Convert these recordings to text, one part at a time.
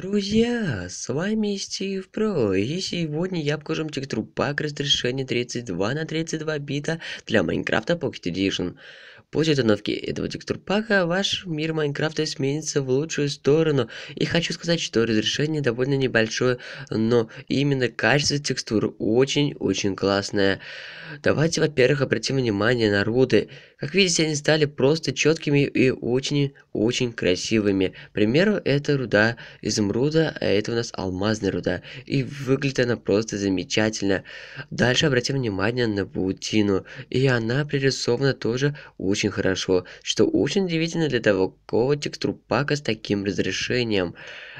Друзья, с вами Стив Про, и сегодня я покажу вам текстуру пак разрешения 32 на 32 бита для Майнкрафта Pocket Edition. После установки этого текстурпака ваш мир Майнкрафта сменится в лучшую сторону. И хочу сказать, что разрешение довольно небольшое, но именно качество текстур очень-очень классное. Давайте, во-первых, обратим внимание на руды. Как видите, они стали просто четкими и очень-очень красивыми. К примеру, это руда из изумруда, а это у нас алмазная руда. И выглядит она просто замечательно. Дальше обратим внимание на паутину. И она пририсована тоже очень хорошо, что очень удивительно для того какого текстур пака с таким разрешением.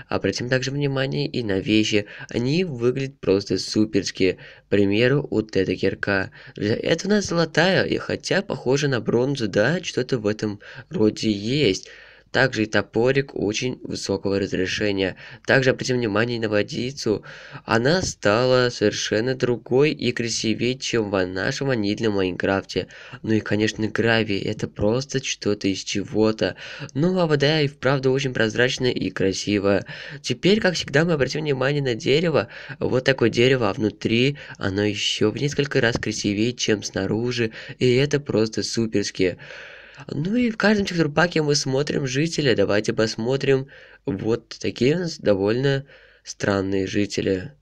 Обратим также внимание и на вещи. Они выглядят просто суперски. К примеру, вот Теда Кирка. Это у нас золотая, и хотя похоже на бронзу, да, что-то в этом роде есть также и топорик очень высокого разрешения. Также обратим внимание на водицу. Она стала совершенно другой и красивее, чем в нашем ванильном Майнкрафте. Ну и, конечно, гравий. Это просто что-то из чего-то. Ну а вода и вправду очень прозрачная и красивая. Теперь, как всегда, мы обратим внимание на дерево. Вот такое дерево, а внутри оно еще в несколько раз красивее, чем снаружи. И это просто суперски. Ну и в каждом четверпаке мы смотрим жителя. Давайте посмотрим. Вот такие у нас довольно странные жители.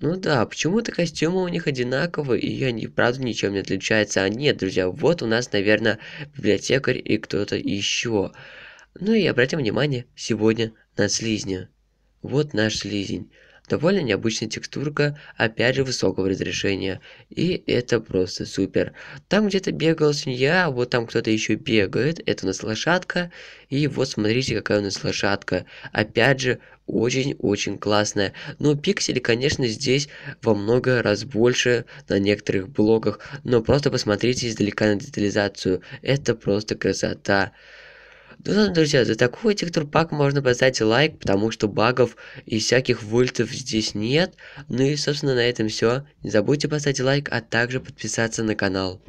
Ну да, почему-то костюмы у них одинаковые, и они, правда, ничем не отличаются. А нет, друзья, вот у нас, наверное, библиотекарь и кто-то еще. Ну и обратим внимание сегодня на слизня. Вот наш слизень. Довольно необычная текстурка, опять же высокого разрешения. И это просто супер. Там где-то бегала свинья, вот там кто-то еще бегает. Это у нас лошадка. И вот смотрите, какая у нас лошадка. Опять же, очень-очень классная. Но пиксели, конечно, здесь во много раз больше на некоторых блоках. Но просто посмотрите издалека на детализацию. Это просто красота. Ну, друзья, за такой текстур пак можно поставить лайк, потому что багов и всяких вультов здесь нет. Ну и, собственно, на этом все. Не забудьте поставить лайк, а также подписаться на канал.